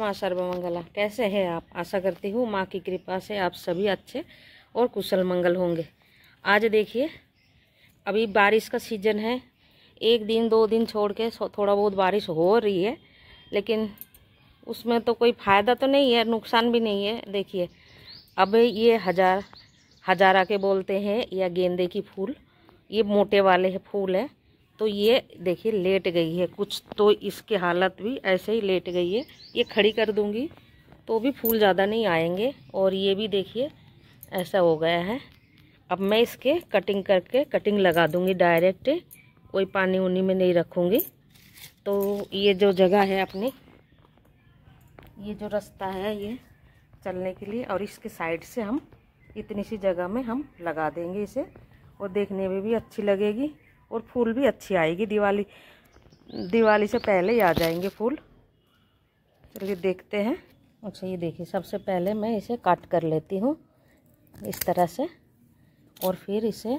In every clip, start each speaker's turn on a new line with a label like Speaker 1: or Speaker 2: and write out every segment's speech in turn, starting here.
Speaker 1: माँ सर्वमंगला कैसे हैं आप आशा करती हूँ माँ की कृपा से आप सभी अच्छे और कुशल मंगल होंगे आज देखिए अभी बारिश का सीज़न है एक दिन दो दिन छोड़ के थोड़ा बहुत बारिश हो रही है लेकिन उसमें तो कोई फ़ायदा तो नहीं है नुकसान भी नहीं है देखिए अब ये हजार हजारा के बोलते हैं या गेंदे की फूल ये मोटे वाले है फूल है तो ये देखिए लेट गई है कुछ तो इसके हालत भी ऐसे ही लेट गई है ये खड़ी कर दूँगी तो भी फूल ज़्यादा नहीं आएंगे और ये भी देखिए ऐसा हो गया है अब मैं इसके कटिंग करके कटिंग लगा दूँगी डायरेक्ट कोई पानी उनी में नहीं रखूँगी तो ये जो जगह है अपनी ये जो रास्ता है ये चलने के लिए और इसके साइड से हम इतनी सी जगह में हम लगा देंगे इसे और देखने में भी अच्छी लगेगी और फूल भी अच्छी आएगी दिवाली दिवाली से पहले ही आ जाएंगे फूल चलिए देखते हैं अच्छा ये देखिए सबसे पहले मैं इसे कट कर लेती हूँ इस तरह से और फिर इसे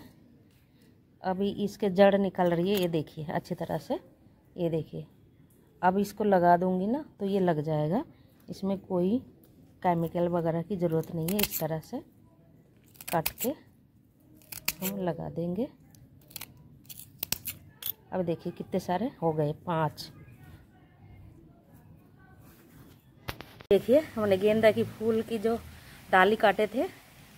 Speaker 1: अभी इसके जड़ निकल रही है ये देखिए अच्छी तरह से ये देखिए अब इसको लगा दूँगी ना तो ये लग जाएगा इसमें कोई केमिकल वगैरह की ज़रूरत नहीं है इस तरह से काट के हम लगा देंगे अब देखिए कितने सारे हो गए पाँच देखिए हमने गेंदा की फूल की जो डाली काटे थे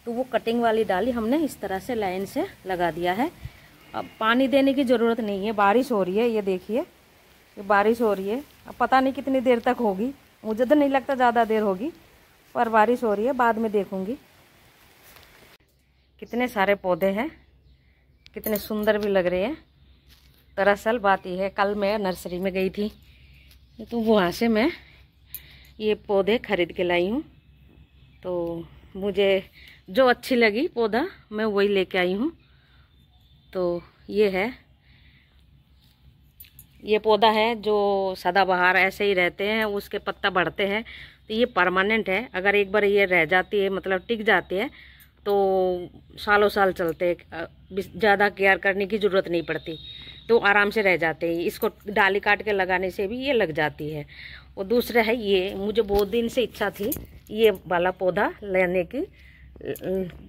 Speaker 1: तो वो कटिंग वाली डाली हमने इस तरह से लाइन से लगा दिया है अब पानी देने की ज़रूरत नहीं है बारिश हो रही है ये देखिए ये बारिश हो रही है अब पता नहीं कितनी देर तक होगी मुझे तो नहीं लगता ज़्यादा देर होगी पर बारिश हो रही है बाद में देखूँगी कितने सारे पौधे हैं कितने सुंदर भी लग रहे हैं दरअसल बात यह है कल मैं नर्सरी में गई थी तो वहाँ से मैं ये पौधे खरीद के लाई हूँ तो मुझे जो अच्छी लगी पौधा मैं वही लेके आई हूँ तो ये है ये पौधा है जो सदाबहार ऐसे ही रहते हैं उसके पत्ता बढ़ते हैं तो ये परमानेंट है अगर एक बार ये रह जाती है मतलब टिक जाती है तो सालों साल चलते ज़्यादा केयर करने की ज़रूरत नहीं पड़ती तो आराम से रह जाते हैं इसको डाली काट के लगाने से भी ये लग जाती है और दूसरा है ये मुझे बहुत दिन से इच्छा थी ये वाला पौधा लेने की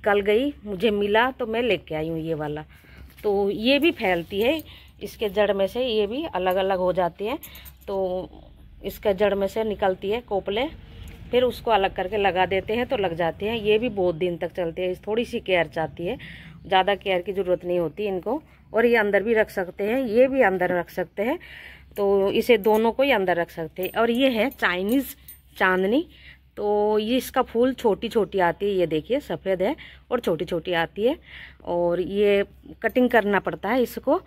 Speaker 1: कल गई मुझे मिला तो मैं लेके आई हूँ ये वाला तो ये भी फैलती है इसके जड़ में से ये भी अलग अलग हो जाती है तो इसके जड़ में से निकलती है कोपले फिर उसको अलग करके लगा देते हैं तो लग जाती है ये भी बहुत दिन तक चलती है थोड़ी सी केयर चाहती है ज़्यादा केयर की ज़रूरत नहीं होती इनको और ये अंदर भी रख सकते हैं ये भी अंदर रख सकते हैं तो इसे दोनों को ही अंदर रख सकते हैं और ये है चाइनीज़ चांदनी तो ये इसका फूल छोटी छोटी आती है ये देखिए सफ़ेद है और छोटी छोटी आती है और ये कटिंग करना पड़ता है इसको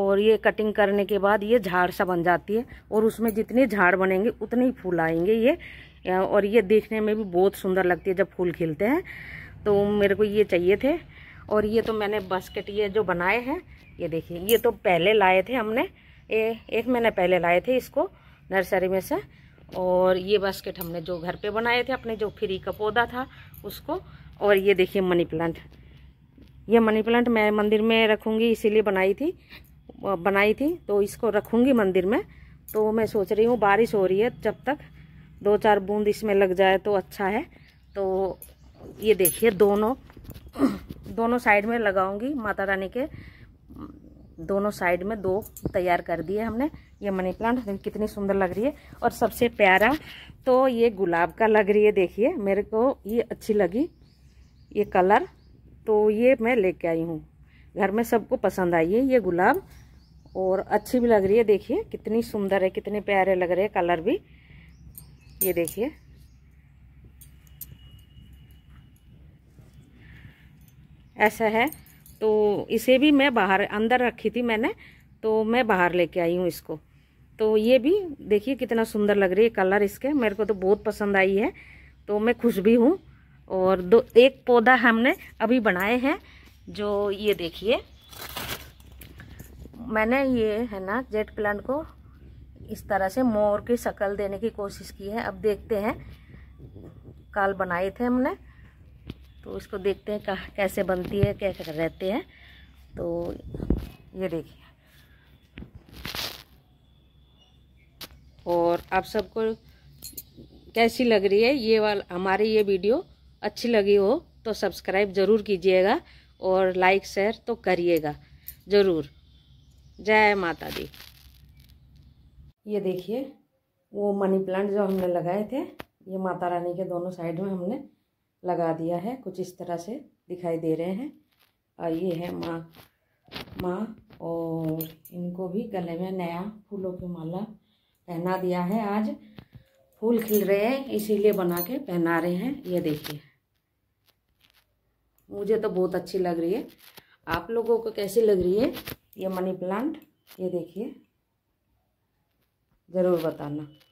Speaker 1: और ये कटिंग करने के बाद ये झाड़ सा बन जाती है और उसमें जितने झाड़ बनेंगे उतने ही फूल आएंगे ये और ये देखने में भी बहुत सुंदर लगती है जब फूल खिलते हैं तो मेरे को ये चाहिए थे और ये तो मैंने बास्केट ये जो बनाए हैं ये देखिए ये तो पहले लाए थे हमने ये एक महीने पहले लाए थे इसको नर्सरी में से और ये बास्केट हमने जो घर पे बनाए थे अपने जो फ्री का पौधा था उसको और ये देखिए मनी प्लांट ये मनी प्लांट मैं मंदिर में रखूँगी इसीलिए बनाई थी बनाई थी तो इसको रखूँगी मंदिर में तो मैं सोच रही हूँ बारिश हो रही है जब तक दो चार बूंद इसमें लग जाए तो अच्छा है तो ये देखिए दोनों दोनों साइड में लगाऊंगी माता रानी के दोनों साइड में दो तैयार कर दिए हमने ये मनी प्लांट कितनी सुंदर लग रही है और सबसे प्यारा तो ये गुलाब का लग रही है देखिए मेरे को ये अच्छी लगी ये कलर तो ये मैं लेके आई हूँ घर में सबको पसंद आई है ये गुलाब और अच्छी भी लग रही है देखिए कितनी सुंदर है कितने प्यारे लग रहे हैं कलर भी ये देखिए ऐसा है तो इसे भी मैं बाहर अंदर रखी थी मैंने तो मैं बाहर लेके आई हूँ इसको तो ये भी देखिए कितना सुंदर लग रही है कलर इसके मेरे को तो बहुत पसंद आई है तो मैं खुश भी हूँ और दो एक पौधा हमने अभी बनाए हैं जो ये देखिए मैंने ये है ना जेट प्लांट को इस तरह से मोर की शक्ल देने की कोशिश की है अब देखते हैं काल बनाए थे हमने तो इसको देखते हैं कैसे बनती है क्या क्या रहते हैं तो ये देखिए और आप सबको कैसी लग रही है ये वाला हमारी ये वीडियो अच्छी लगी हो तो सब्सक्राइब ज़रूर कीजिएगा और लाइक शेयर तो करिएगा ज़रूर जय माता दी ये देखिए वो मनी प्लांट जो हमने लगाए थे ये माता रानी के दोनों साइड में हमने लगा दिया है कुछ इस तरह से दिखाई दे रहे हैं और ये है माँ माँ और इनको भी गले में नया फूलों की माला पहना दिया है आज फूल खिल रहे हैं इसीलिए बना के पहना रहे हैं ये देखिए मुझे तो बहुत अच्छी लग रही है आप लोगों को कैसी लग रही है ये मनी प्लांट ये देखिए ज़रूर बताना